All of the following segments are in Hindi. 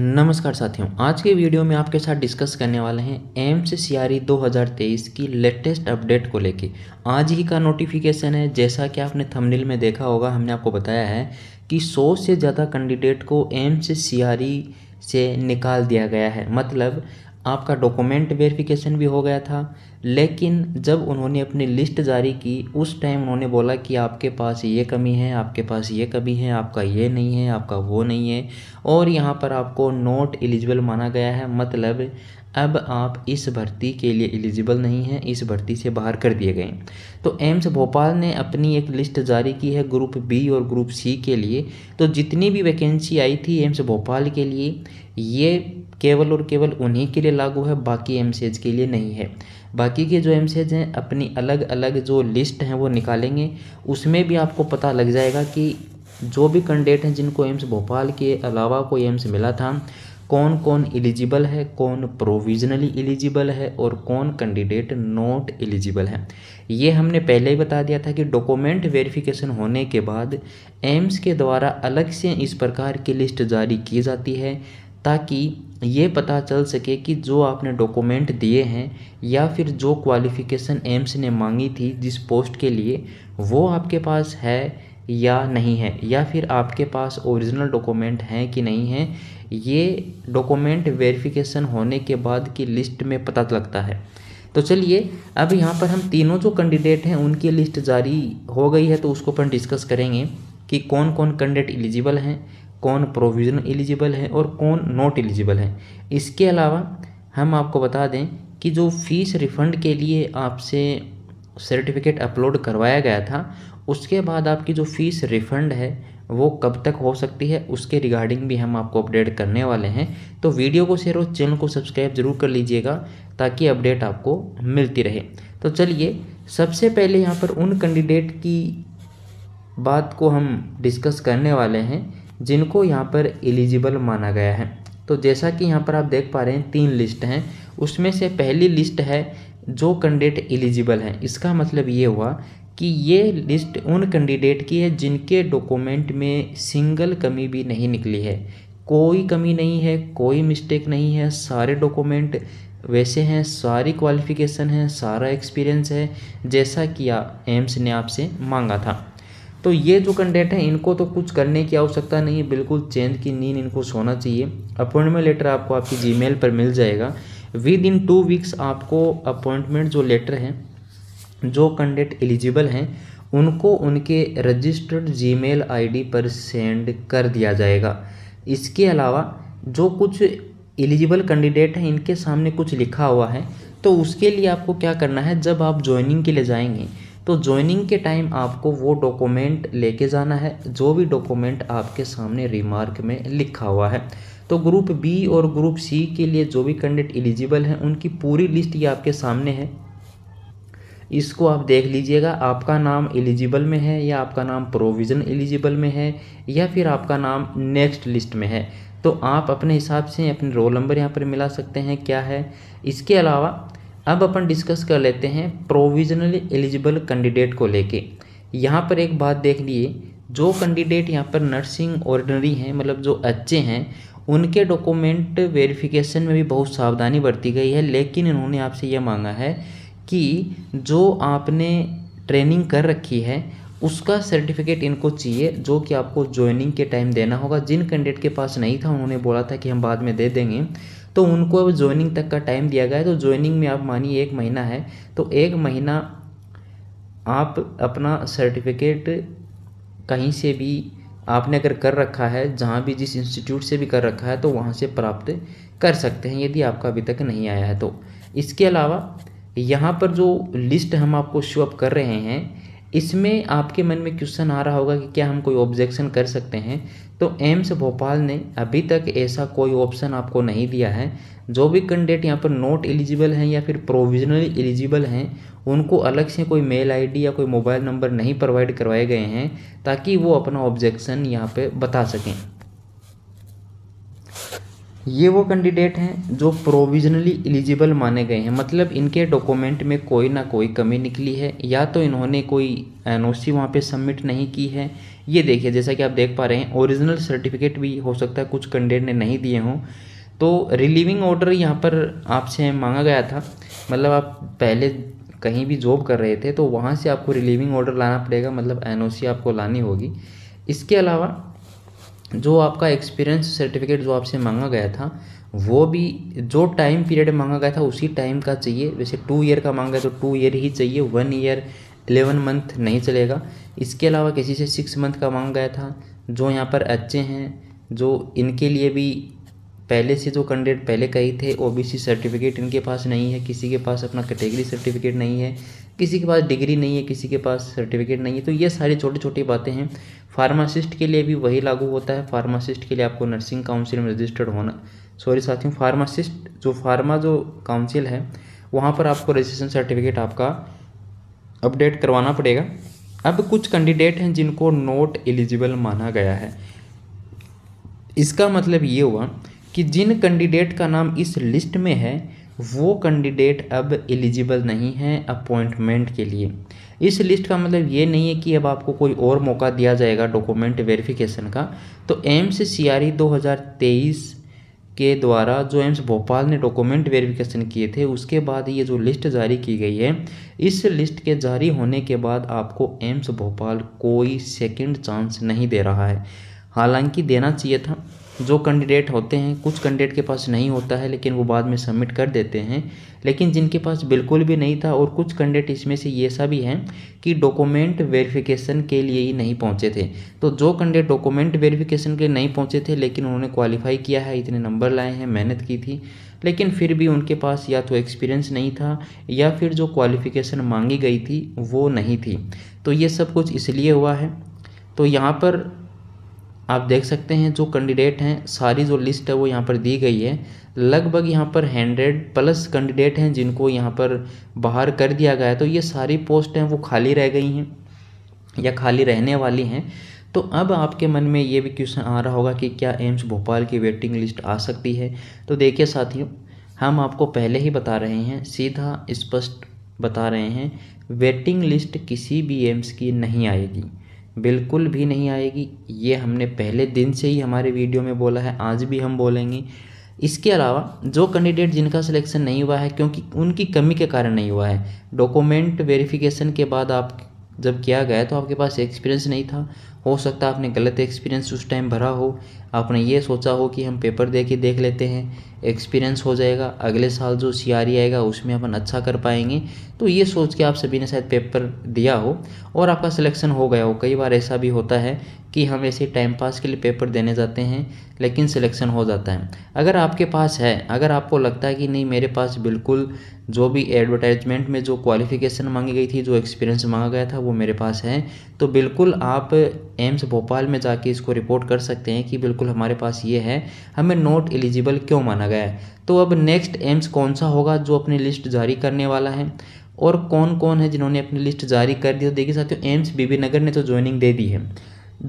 नमस्कार साथियों आज के वीडियो में आपके साथ डिस्कस करने वाले हैं एम्स सियारी 2023 की लेटेस्ट अपडेट को लेके आज ही का नोटिफिकेशन है जैसा कि आपने थंबनेल में देखा होगा हमने आपको बताया है कि 100 से ज़्यादा कैंडिडेट को एम्स सियारी से निकाल दिया गया है मतलब आपका डॉक्यूमेंट वेरिफिकेशन भी हो गया था लेकिन जब उन्होंने अपनी लिस्ट जारी की उस टाइम उन्होंने बोला कि आपके पास ये कमी है आपके पास ये कमी है आपका ये नहीं है आपका वो नहीं है और यहाँ पर आपको नॉट एलिजिबल माना गया है मतलब अब आप इस भर्ती के लिए एलिजिबल नहीं हैं इस भर्ती से बाहर कर दिए गए तो एम्स भोपाल ने अपनी एक लिस्ट जारी की है ग्रुप बी और ग्रुप सी के लिए तो जितनी भी वैकेंसी आई थी एम्स भोपाल के लिए ये केवल और केवल उन्हीं के लिए लागू है बाकी एम के लिए नहीं है बाकी के जो एम हैं अपनी अलग अलग जो लिस्ट हैं वो निकालेंगे उसमें भी आपको पता लग जाएगा कि जो भी कैंडिडेट हैं जिनको एम्स भोपाल के अलावा कोई एम्स मिला था कौन कौन एलिजिबल है कौन प्रोविजनली एलिजिबल है और कौन कैंडिडेट नॉट एलिजिबल है ये हमने पहले ही बता दिया था कि डॉक्यूमेंट वेरिफिकेशन होने के बाद एम्स के द्वारा अलग से इस प्रकार की लिस्ट जारी की जाती है ताकि ये पता चल सके कि जो आपने डॉक्यूमेंट दिए हैं या फिर जो क्वालिफिकेशन एम्स ने मांगी थी जिस पोस्ट के लिए वो आपके पास है या नहीं है या फिर आपके पास ओरिजिनल डॉक्यूमेंट हैं कि नहीं है ये डॉक्यूमेंट वेरिफिकेशन होने के बाद की लिस्ट में पता लगता है तो चलिए अब यहाँ पर हम तीनों जो कैंडिडेट हैं उनकी लिस्ट जारी हो गई है तो उसको अपन डिस्कस करेंगे कि कौन कौन कैंडिडेट एलिजिबल हैं कौन प्रोविजन एलिजिबल है और कौन नॉट एलिजिबल है इसके अलावा हम आपको बता दें कि जो फीस रिफ़ंड के लिए आपसे सर्टिफिकेट अपलोड करवाया गया था उसके बाद आपकी जो फ़ीस रिफ़ंड है वो कब तक हो सकती है उसके रिगार्डिंग भी हम आपको अपडेट करने वाले हैं तो वीडियो को शेयर और चैनल को सब्सक्राइब जरूर कर लीजिएगा ताकि अपडेट आपको मिलती रहे तो चलिए सबसे पहले यहाँ पर उन कैंडिडेट की बात को हम डिस्कस करने वाले हैं जिनको यहाँ पर एलिजिबल माना गया है तो जैसा कि यहाँ पर आप देख पा रहे हैं तीन लिस्ट हैं उसमें से पहली लिस्ट है जो कैंडिडेट एलिजिबल हैं इसका मतलब ये हुआ कि ये लिस्ट उन कैंडिडेट की है जिनके डॉक्यूमेंट में सिंगल कमी भी नहीं निकली है कोई कमी नहीं है कोई मिस्टेक नहीं है सारे डॉक्यूमेंट वैसे हैं सारी क्वालिफ़िकेशन हैं सारा एक्सपीरियंस है जैसा कि एम्स ने आपसे मांगा था तो ये जो कैंडिडेट हैं इनको तो कुछ करने की आवश्यकता नहीं है बिल्कुल चेंज की नींद इनको सोना चाहिए अपॉइंटमेंट लेटर आपको आपकी जी पर मिल जाएगा विद इन टू वीक्स आपको अपॉइंटमेंट जो लेटर हैं जो कैंडिडेट एलिजिबल हैं उनको उनके रजिस्टर्ड जी मेल पर सेंड कर दिया जाएगा इसके अलावा जो कुछ एलिजिबल कैंडिडेट हैं इनके सामने कुछ लिखा हुआ है तो उसके लिए आपको क्या करना है जब आप ज्वाइनिंग के लिए जाएंगे तो ज्वाइनिंग के टाइम आपको वो डॉक्यूमेंट लेके जाना है जो भी डॉक्यूमेंट आपके सामने रिमार्क में लिखा हुआ है तो ग्रुप बी और ग्रुप सी के लिए जो भी कैंडिडेट एलिजिबल हैं उनकी पूरी लिस्ट ये आपके सामने है इसको आप देख लीजिएगा आपका नाम एलिजिबल में है या आपका नाम प्रोविज़न एलिजिबल में है या फिर आपका नाम नेक्स्ट लिस्ट में है तो आप अपने हिसाब से अपने रोल नंबर यहाँ पर मिला सकते हैं क्या है इसके अलावा अब अपन डिस्कस कर लेते हैं प्रोविजनली एलिजिबल कैंडिडेट को लेके यहाँ पर एक बात देख लिए जो कैंडिडेट यहाँ पर नर्सिंग ऑर्डनरी हैं मतलब जो अच्छे हैं उनके डॉक्यूमेंट वेरिफिकेशन में भी बहुत सावधानी बरती गई है लेकिन इन्होंने आपसे यह मांगा है कि जो आपने ट्रेनिंग कर रखी है उसका सर्टिफिकेट इनको चाहिए जो कि आपको ज्वाइनिंग के टाइम देना होगा जिन कैंडिडेट के पास नहीं था उन्होंने बोला था कि हम बाद में दे देंगे तो उनको ज्वाइनिंग तक का टाइम दिया गया है तो ज्वाइनिंग में आप मानिए एक महीना है तो एक महीना आप अपना सर्टिफिकेट कहीं से भी आपने अगर कर रखा है जहाँ भी जिस इंस्टीट्यूट से भी कर रखा है तो वहाँ से प्राप्त कर सकते हैं यदि आपका अभी तक नहीं आया है तो इसके अलावा यहाँ पर जो लिस्ट हम आपको शो अप कर रहे हैं इसमें आपके मन में क्वेश्चन आ रहा होगा कि क्या हम कोई ऑब्जेक्शन कर सकते हैं तो एम्स भोपाल ने अभी तक ऐसा कोई ऑप्शन आपको नहीं दिया है जो भी कैंडिडेट यहाँ पर नॉट एलिजिबल हैं या फिर प्रोविजनली एलिजिबल हैं उनको अलग से कोई मेल आईडी या कोई मोबाइल नंबर नहीं प्रोवाइड करवाए गए हैं ताकि वो अपना ऑब्जेक्शन यहाँ पे बता सकें ये वो कैंडिडेट हैं जो प्रोविजनली एलिजिबल माने गए हैं मतलब इनके डॉक्यूमेंट में कोई ना कोई कमी निकली है या तो इन्होंने कोई एन ओ सी वहाँ पर सबमिट नहीं की है ये देखिए जैसा कि आप देख पा रहे हैं ओरिजिनल सर्टिफिकेट भी हो सकता है कुछ कैंडिडेट ने नहीं दिए हों तो रिलीविंग ऑर्डर यहाँ पर आपसे मांगा गया था मतलब आप पहले कहीं भी जॉब कर रहे थे तो वहाँ से आपको रिलीविंग ऑर्डर लाना पड़ेगा मतलब एन आपको लानी होगी इसके अलावा जो आपका एक्सपीरियंस सर्टिफिकेट जो आपसे मांगा गया था वो भी जो टाइम पीरियड मांगा गया था उसी टाइम का चाहिए वैसे टू ईयर का मांगा है तो टू ईयर ही चाहिए वन ईयर एलेवन मंथ नहीं चलेगा इसके अलावा किसी से सिक्स मंथ का मांगा गया था जो यहाँ पर अच्छे हैं जो इनके लिए भी पहले से जो कैंडिडेट पहले कही थे ओबीसी सर्टिफिकेट इनके पास नहीं है किसी के पास अपना कैटेगरी सर्टिफिकेट नहीं है किसी के पास डिग्री नहीं है किसी के पास सर्टिफिकेट नहीं है तो ये सारी छोटी छोटी बातें हैं फार्मासिस्ट के लिए भी वही लागू होता है फार्मासिस्ट के लिए आपको नर्सिंग काउंसिल में रजिस्टर्ड होना सॉरी साथियों फार्मासिस्ट जो फार्मा जो काउंसिल है वहाँ पर आपको रजिस्ट्रेशन सर्टिफिकेट आपका अपडेट करवाना पड़ेगा अब कुछ कैंडिडेट हैं जिनको नोट एलिजिबल माना गया है इसका मतलब ये हुआ कि जिन कैंडिडेट का नाम इस लिस्ट में है वो कैंडिडेट अब एलिजिबल नहीं है अपॉइंटमेंट के लिए इस लिस्ट का मतलब ये नहीं है कि अब आपको कोई और मौका दिया जाएगा डॉक्यूमेंट वेरिफिकेशन का तो एम्स सी 2023 के द्वारा जो एम्स भोपाल ने डॉक्यूमेंट वेरिफिकेशन किए थे उसके बाद ये जो लिस्ट जारी की गई है इस लिस्ट के जारी होने के बाद आपको एम्स भोपाल कोई सेकेंड चांस नहीं दे रहा है हालांकि देना चाहिए था जो कैंडिडेट होते हैं कुछ कैंडिडेट के पास नहीं होता है लेकिन वो बाद में सबमिट कर देते हैं लेकिन जिनके पास बिल्कुल भी नहीं था और कुछ कैंडिडेट इसमें से ये सा भी हैं कि डॉक्यूमेंट वेरिफिकेशन के लिए ही नहीं पहुंचे थे तो जो कैंडिडेट डॉक्यूमेंट वेरिफिकेशन के लिए नहीं पहुँचे थे लेकिन उन्होंने क्वालिफाई किया है इतने नंबर लाए हैं मेहनत की थी लेकिन फिर भी उनके पास या तो एक्सपीरियंस नहीं था या फिर जो क्वालिफिकेशन मांगी गई थी वो नहीं थी तो ये सब कुछ इसलिए हुआ है तो यहाँ पर आप देख सकते हैं जो कैंडिडेट हैं सारी जो लिस्ट है वो यहाँ पर दी गई है लगभग यहाँ पर हंड्रेड प्लस कैंडिडेट हैं जिनको यहाँ पर बाहर कर दिया गया है तो ये सारी पोस्ट हैं वो खाली रह गई हैं या खाली रहने वाली हैं तो अब आपके मन में ये भी क्वेश्चन आ रहा होगा कि क्या एम्स भोपाल की वेटिंग लिस्ट आ सकती है तो देखिए साथियों हम आपको पहले ही बता रहे हैं सीधा स्पष्ट बता रहे हैं वेटिंग लिस्ट किसी भी एम्स की नहीं आएगी बिल्कुल भी नहीं आएगी ये हमने पहले दिन से ही हमारे वीडियो में बोला है आज भी हम बोलेंगे इसके अलावा जो कैंडिडेट जिनका सिलेक्शन नहीं हुआ है क्योंकि उनकी कमी के कारण नहीं हुआ है डॉक्यूमेंट वेरिफिकेशन के बाद आप जब किया गया तो आपके पास एक्सपीरियंस नहीं था हो सकता आपने गलत एक्सपीरियंस उस टाइम भरा हो आपने ये सोचा हो कि हम पेपर दे के देख लेते हैं एक्सपीरियंस हो जाएगा अगले साल जो सी e आएगा उसमें अपन अच्छा कर पाएंगे तो ये सोच के आप सभी ने शायद पेपर दिया हो और आपका सिलेक्शन हो गया हो कई बार ऐसा भी होता है कि हम ऐसे टाइम पास के लिए पेपर देने जाते हैं लेकिन सिलेक्शन हो जाता है अगर आपके पास है अगर आपको लगता है कि नहीं मेरे पास बिल्कुल जो भी एडवर्टाइजमेंट में जो क्वालिफिकेशन मांगी गई थी जो एक्सपीरियंस मांगा गया था वो मेरे पास है तो बिल्कुल आप एम्स भोपाल में जाके इसको रिपोर्ट कर सकते हैं कि बिल्कुल बिल्कुल हमारे पास ये है हमें नॉट एलिजिबल क्यों माना गया है तो अब नेक्स्ट एम्स कौन सा होगा जो अपनी लिस्ट जारी करने वाला है और कौन कौन है जिन्होंने अपनी लिस्ट जारी कर दी तो देखिए साथियों एम्स बीबी नगर ने तो ज्वाइनिंग दे दी है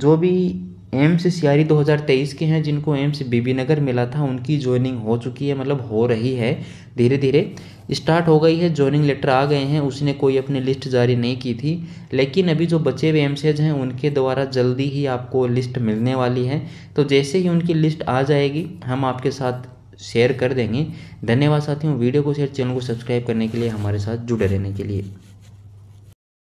जो भी एम्स सियारी 2023 के हैं जिनको एम्स बीबी नगर मिला था उनकी ज्वाइनिंग हो चुकी है मतलब हो रही है धीरे धीरे स्टार्ट हो गई है ज्वाइनिंग लेटर आ गए हैं उसने कोई अपनी लिस्ट जारी नहीं की थी लेकिन अभी जो बचे हुए एम हैं उनके द्वारा जल्दी ही आपको लिस्ट मिलने वाली है तो जैसे ही उनकी लिस्ट आ जाएगी हम आपके साथ शेयर कर देंगे धन्यवाद साथियों वीडियो को शेयर चैनल को सब्सक्राइब करने के लिए हमारे साथ जुड़े रहने के लिए